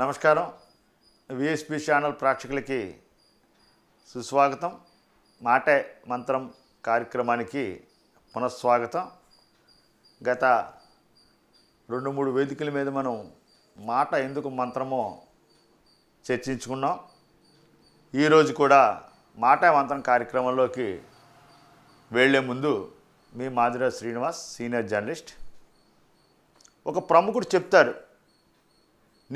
నమస్కారం VSP channel ప్రేక్షకులకి సుస్వాగతం మాటే మంత్రం కార్యక్రమానికి పునఃస్వాగతం గత రెండు మూడు వేదికల మీద మనం మాట ఎందుకు మంత్రమో చర్చించుకున్నాం ఈరోజు కూడా మాట మంత్రం కార్యక్రమంలోకి వెళ్లే ముందు మీ మాధురా శ్రీనివాస్ సీనియర్ జర్నలిస్ట్ ఒక ప్రముఖుడు చెప్తారు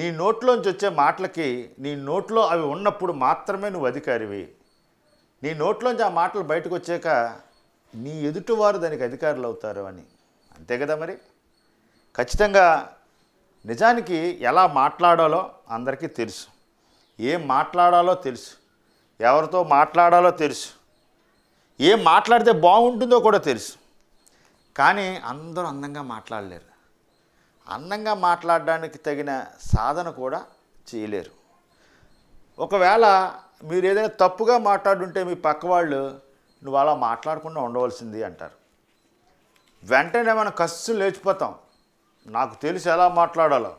నీ నోట్లోంచి వచ్చే మాటలకి నీ నోట్లో అవి ఉన్నప్పుడు మాత్రమే నువ్వు అధికారివి నీ నోట్లోంచి ఆ మాటలు బయటకు వచ్చాక నీ ఎదుటివారు దానికి అధికారులు అవుతారు అని అంతే కదా మరి ఖచ్చితంగా నిజానికి ఎలా మాట్లాడాలో అందరికీ తెలుసు ఏం మాట్లాడాలో తెలుసు ఎవరితో మాట్లాడాలో తెలుసు ఏం మాట్లాడితే బాగుంటుందో కూడా తెలుసు కానీ అందరూ అందంగా మాట్లాడలేరు అందంగా మాట్లాడడానికి తగిన సాధన కూడా చేయలేరు ఒకవేళ మీరు ఏదైనా తప్పుగా మాట్లాడుంటే మీ పక్కవాళ్ళు నువ్వు అలా మాట్లాడకుండా ఉండవలసింది అంటారు వెంటనే మనం కష్టం లేచిపోతాం నాకు తెలిసి ఎలా మాట్లాడాలో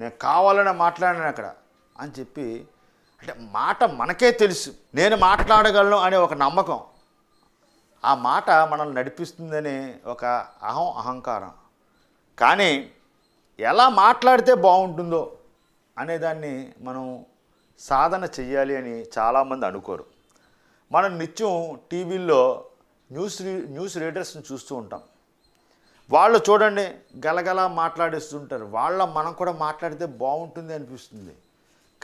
నేను కావాలనే మాట్లాడాను అక్కడ అని చెప్పి అంటే మాట మనకే తెలుసు నేను మాట్లాడగలను అనే ఒక నమ్మకం ఆ మాట మనల్ని నడిపిస్తుందని ఒక అహం అహంకారం కానీ ఎలా మాట్లాడితే బాగుంటుందో అనేదాన్ని మనం సాధన చెయ్యాలి అని చాలామంది అనుకోరు మనం నిత్యం టీవీల్లో న్యూస్ న్యూస్ రీడర్స్ని చూస్తూ ఉంటాం వాళ్ళు చూడండి గలగలా మాట్లాడేస్తుంటారు వాళ్ళ మనం కూడా మాట్లాడితే బాగుంటుంది అనిపిస్తుంది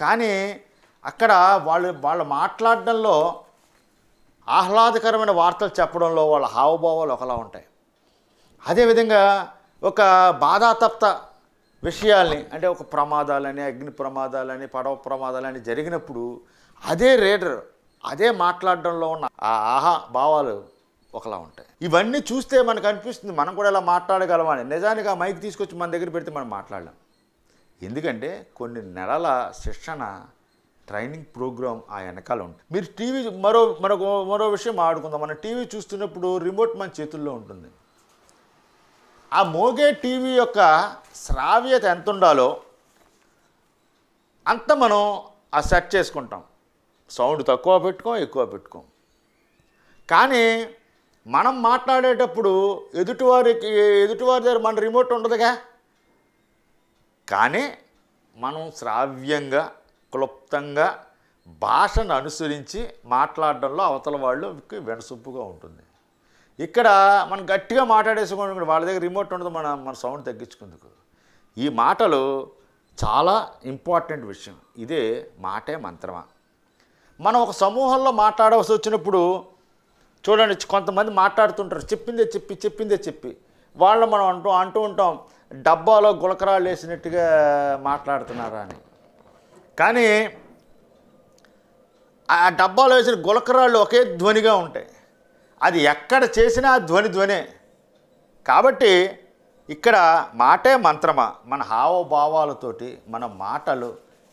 కానీ అక్కడ వాళ్ళు వాళ్ళు మాట్లాడడంలో ఆహ్లాదకరమైన వార్తలు చెప్పడంలో వాళ్ళ హావభావాలు ఒకలా ఉంటాయి అదేవిధంగా ఒక బాధాతప్త విషయాల్ని అంటే ఒక ప్రమాదాలని అగ్ని ప్రమాదాలని పడవ ప్రమాదాలని జరిగినప్పుడు అదే రేడర్ అదే మాట్లాడడంలో ఉన్న ఆ ఆహా భావాలు ఒకలా ఉంటాయి ఇవన్నీ చూస్తే మనకు అనిపిస్తుంది మనం కూడా ఇలా మాట్లాడగలమని నిజానికి ఆ మైక్ తీసుకొచ్చి మన దగ్గర పెడితే మనం మాట్లాడలేం ఎందుకంటే కొన్ని నెలల శిక్షణ ట్రైనింగ్ ప్రోగ్రామ్ ఆ వెనకాల ఉంటుంది మీరు టీవీ మరో మరొక మరో విషయం ఆడుకుందాం మనం టీవీ చూస్తున్నప్పుడు రిమోట్ మన చేతుల్లో ఉంటుంది ఆ మోగే టీవీ యొక్క శ్రావ్యత ఎంత ఉండాలో అంత మనం ఆ సెట్ చేసుకుంటాం సౌండ్ తక్కువ పెట్టుకోం ఎక్కువ పెట్టుకోం కానీ మనం మాట్లాడేటప్పుడు ఎదుటివారికి ఎదుటివారి దగ్గర మన రిమోట్ ఉండదుగా కానీ మనం శ్రావ్యంగా క్లుప్తంగా భాషను అనుసరించి మాట్లాడడంలో అవతల వాళ్ళు వెనసొప్పుగా ఉంటుంది ఇక్కడ మనం గట్టిగా మాట్లాడేసుకోండి వాళ్ళ దగ్గర రిమోట్ ఉండదు మన మన సౌండ్ తగ్గించుకుందుకు ఈ మాటలు చాలా ఇంపార్టెంట్ విషయం ఇదే మాటే మంత్రమా మనం ఒక సమూహంలో మాట్లాడవలసి వచ్చినప్పుడు చూడండి కొంతమంది మాట్లాడుతుంటారు చెప్పిందే చెప్పి చెప్పిందే చెప్పి వాళ్ళు మనం అంటూ అంటూ ఉంటాం డబ్బాలో గులకరాలు వేసినట్టుగా మాట్లాడుతున్నారా అని కానీ ఆ డబ్బాలో వేసిన గులకరాళ్ళు ఒకే ధ్వనిగా ఉంటాయి అది ఎక్కడ చేసినా ధ్వని ధ్వనే కాబట్టి ఇక్కడ మాటే మంత్రమా మన హావభావాలతోటి మన మాటలు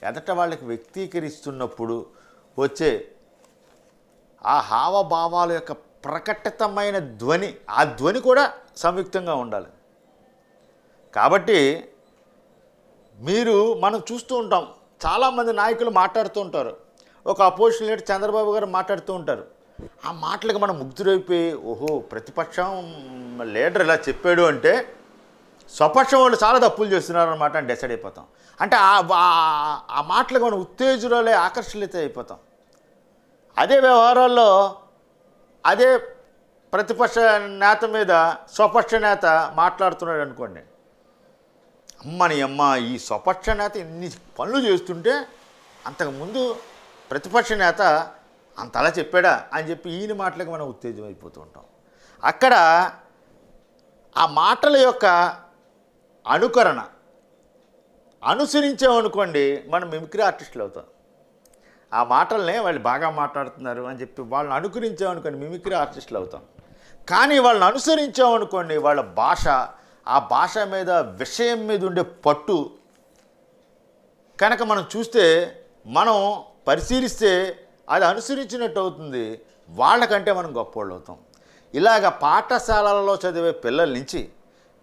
ఎదట వాళ్ళకి వ్యక్తీకరిస్తున్నప్పుడు వచ్చే ఆ హావభావాల యొక్క ప్రకటితమైన ధ్వని ఆ ధ్వని కూడా సంయుక్తంగా ఉండాలి కాబట్టి మీరు మనం చూస్తూ ఉంటాం చాలామంది నాయకులు మాట్లాడుతూ ఉంటారు ఒక అపోజిషన్ లీడర్ చంద్రబాబు గారు మాట్లాడుతూ ఉంటారు ఆ మాటలకు మనం ముగ్ధురైపోయి ఓహో ప్రతిపక్షం లీడర్ ఇలా చెప్పాడు అంటే స్వపక్షం వాళ్ళు చాలా తప్పులు చేస్తున్నారు అనమాట అని డిసైడ్ అయిపోతాం అంటే ఆ మాటలు మనం ఉత్తేజురాలే ఆకర్షణలైతే అయిపోతాం అదే వ్యవహారాల్లో అదే ప్రతిపక్ష నేత మీద స్వపక్ష నేత మాట్లాడుతున్నాడు అనుకోండి అమ్మని అమ్మ ఈ స్వపక్ష నేత ఇన్ని పనులు చేస్తుంటే అంతకుముందు ప్రతిపక్ష నేత అంత అలా చెప్పాడా అని చెప్పి ఈయన మాటలకు మనం ఉత్తేజం అయిపోతూ ఉంటాం అక్కడ ఆ మాటల యొక్క అనుకరణ అనుసరించామనుకోండి మనం మిమిక్రీ ఆర్టిస్టులు అవుతాం ఆ మాటలనే వాళ్ళు బాగా మాట్లాడుతున్నారు అని చెప్పి వాళ్ళని అనుకరించామనుకోండి మిమిక్రీ ఆర్టిస్టులు అవుతాం కానీ వాళ్ళని అనుసరించామనుకోండి వాళ్ళ భాష ఆ భాష మీద విషయం మీద ఉండే పట్టు కనుక మనం చూస్తే మనం పరిశీలిస్తే అది అనుసరించినట్టు అవుతుంది వాళ్ళకంటే మనం గొప్పోళ్ళు అవుతాం ఇలాగ పాఠశాలలో చదివే పిల్లల నుంచి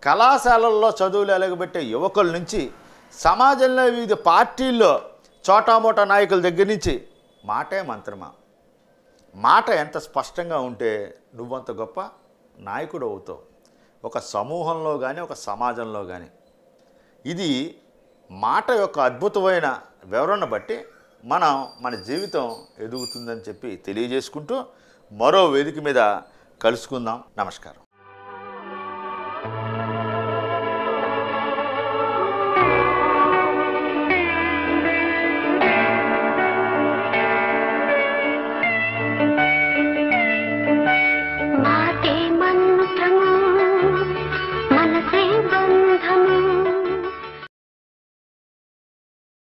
కళాశాలల్లో చదువులు ఎలగబెట్టే యువకుల నుంచి సమాజంలో వివిధ పార్టీల్లో చోటామోటా నాయకుల దగ్గర నుంచి మాటే మంత్రమా మాట ఎంత స్పష్టంగా ఉంటే నువ్వంత గొప్ప నాయకుడు అవుతావు ఒక సమూహంలో కానీ ఒక సమాజంలో కానీ ఇది మాట యొక్క అద్భుతమైన వివరణ బట్టి మనం మన జీవితం ఎదుగుతుందని చెప్పి తెలియజేసుకుంటూ మరో వేదిక మీద కలుసుకుందాం నమస్కారం